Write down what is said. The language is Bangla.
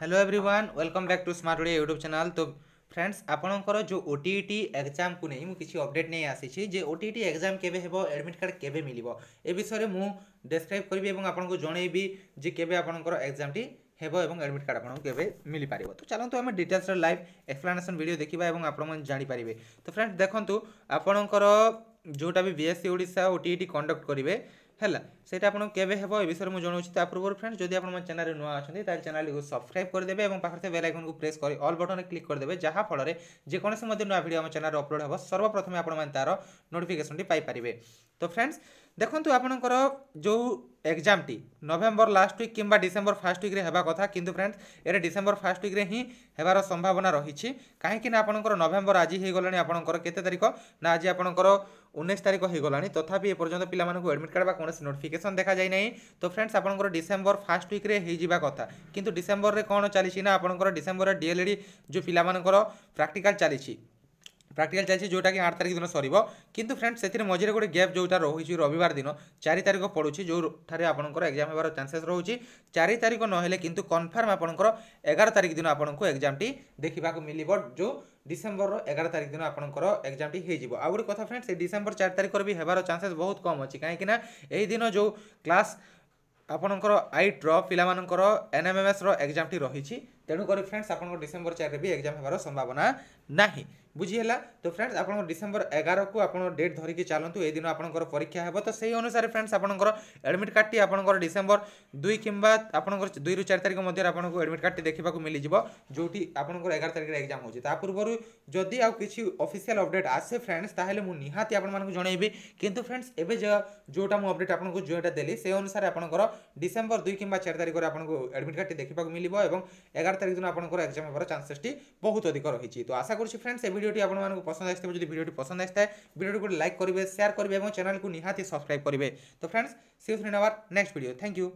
hello everyone welcome back to smart Odia YouTube channel তো ফ্রেন্ডস আপনার যে ওটিইটি এক্সাম কু নেই কিছু অপডেট নিয়ে আসিছি যে ওটিইটি এক্সাম কেবে হব এডমিট কার্ড কেবে মিলিব এ বিষয়ে মু ডেসক্রাইব করবি এবং আপনার জনাইবি যে কেবে আপনার এক্সামটি ହେବ ଏବଂ ଆଡ଼ମିଟ୍ କାର୍ଡ଼ ଆପଣଙ୍କୁ କେବେ ମିଳିପାରିବ ତ ଚାଲନ୍ତୁ ଆମେ ଡିଟେଲ୍ସର ଲାଇଭ୍ ଏକ୍ସପ୍ଲାନେସନ୍ ଭିଡ଼ିଓ ଦେଖିବା ଏବଂ ଆପଣମାନେ ଜାଣିପାରିବେ ତ ଫ୍ରେଣ୍ଡ ଦେଖନ୍ତୁ ଆପଣଙ୍କର ଯେଉଁଟା B B S C Odisha O T E T conduct କରିବେ ହେଲା ସେଇଟା ଆପଣଙ୍କୁ କେବେ ହେବ ଏ ବିଷୟରେ ମୁଁ ଜଣାଉଛି ତା ପୂର୍ବରୁ ଫ୍ରେଣ୍ଡ ଯଦି ଆପଣ ମୋ ଚ୍ୟାନେଲରେ ନୂଆ ଅଛନ୍ତି ତାହେଲେ ଚ୍ୟାନେଲକୁ ସବସ୍କ୍ରାଇବ୍ କରିଦେବେ ଏବଂ ପାଖରେ ଥିବା ବେଲ୍ ଆଇକନ୍କୁ ପ୍ରେସ୍ କରି ଅଲ୍ ବଟନ୍ରେ କ୍ଲିକ୍ କରିଦେବେ ଯାହାଫଳରେ ଯେକୌଣସି ମଧ୍ୟ ନୂଆ ଭିଡ଼ିଓ ଆମ ଚ୍ୟାନେଲରେ ଅପଲୋଡ଼ ହେବ ସର୍ବପ୍ରଥମେ ଆପଣମାନେ ତା'ର ନୋଟିଫିକେସନ୍ଟି ପାଇପାରିବେ ତ ଫ୍ରେଣ୍ଡସ୍ ଦେଖନ୍ତୁ ଆପଣଙ୍କର ଯେଉଁ এক্সামটি নভেম্বর লাস্ট উইক কিংবা ডিসেম্বর ফার্স্ট উইক্রে ହେବା କଥା କିନ୍ତୁ ଫ୍ରେଣ୍ଡ ଏରେ ଡିସେମ୍ବର ଫାର୍ଷ୍ଟ ଉଇକ୍ରେ ହିଁ ହେବାର ସମ୍ଭାବନା ରହିଛି କାହିଁକି ନା ଆପଣଙ୍କର ନଭେମ୍ବର ଆଜି ହୋଇଗଲାଣି ଆପଣଙ୍କର କେତେ ତାରିଖ ନା ଆଜି ଆପଣଙ୍କର ଉଣେଇଶ ତାରିଖ ହୋଇଗଲାଣି ତଥାପି ଏପର୍ଯ୍ୟନ୍ତ ପିଲାମାନଙ୍କୁ ଆଡ଼ମିଟ୍ କାର୍ଡ଼ ବା କୌଣସି ନୋଟିଫିକେସନ୍ ଦେଖାଯାଇ ନାହିଁ ତ ଫ୍ରେଣ୍ଡସ୍ ଆପଣଙ୍କର ଡିସେମ୍ବର ଫାର୍ଷ୍ଟ ୱିକ୍ରେ ହୋଇଯିବା କଥା କିନ୍ତୁ ଡିସେମ୍ବରରେ କ'ଣ ଚାଲିଛି ନା ଆପଣଙ୍କର ଡିସେମ୍ବରରେ ଡିଏଲ୍ଇଡ଼ି ଯେଉଁ ପିଲାମାନଙ୍କର ପ୍ରାକ୍ଟିକାଲ୍ ଚାଲିଛି প্রাকটিকাল চালছে যেটা কি আট তারিখ দিন সরব কিন্তু ফ্রেন্ড সেতিরে মঝিরে গোটে গ্যাপ যেটা রয়েছে রবিবার দিন চারি তারিখ পড়ুছি যেঠারে আপনার এক্সাম হবার চান্সেস রয়েছে চারি তারিখ নহলে কিন্তু কনফর্ম আপনার এগার তারিখ দিন আপনার এক্সামটি দেখা মিলব যে ডিসেম্বর এগার তারিখ দিন আপনার এক্সামটি হয়ে যাব আউ গোটে কথা ফ্রেন্ড সেই ডিসেম্বর চারি তারিখর বি হবার চান্সেস বহুত কম অছে কিনা এই দিন যে ক্লাস আপনার আইট্র পিলা এনএমএমএস এক্সামটি রয়েছে ᱛᱮᱱᱩ коре फ्रेंड्स આપણો ડિસેમ્બર 4 રે બી એક્ઝામ હોવાનો સંભાવના નહી બુજી હેલા તો फ्रेंड्स આપણો ડિસેમ્બર 11 કો આપણો ડેડ ધરી કે ચાલતું એ દિન આપણો પરીક્ષા હેબો તો સહી અનુસાર फ्रेंड्स આપણો એડમિટ કાર્ડ આપણો ડિસેમ્બર 2 કિંબાત આપણો 2 થી 4 તારીખ ક মধ্যে આપણો એડમિટ કાર્ડ દેખવા કો મળી જિબો જોટી આપણો 11 તારીખે એક્ઝામ હોજે તા પૂર્વ જોદી આ કોઈ ઓફિશિયલ અપડેટ આસે फ्रेंड्स તાહેલે મુ નિહાતી આપણ માને જણાવી પરંતુ फ्रेंड्स એબે જોટા મુ અપડેટ આપણ કો જોટા દેલી સે અનુસાર આપણો ડિસેમ્બર 2 કિંબા 4 તારીખે આપણો એડમિટ કાર્ડ દેખવા કો મળીબો એવંગ 11 তারিখ দিন আপনার এক্সাম হবার চান্সেসটি বহুত অধিক রয়েছে তো আশা করছি ফ্রেন্ডস এই ভিডিওটি আপনার পসন্দ আসবে যদি ভিডিওটি পসন্দ আসে ভিডিওটি গোটে লাইক করবে সেয়ার করবে এবং চ্যানেলকে নিহতি সবসক্রাইব করবে তো ফ্রেন্ডস সিউস নেওয়ার নেক্সট ভিডিও থ্যাংক ইউ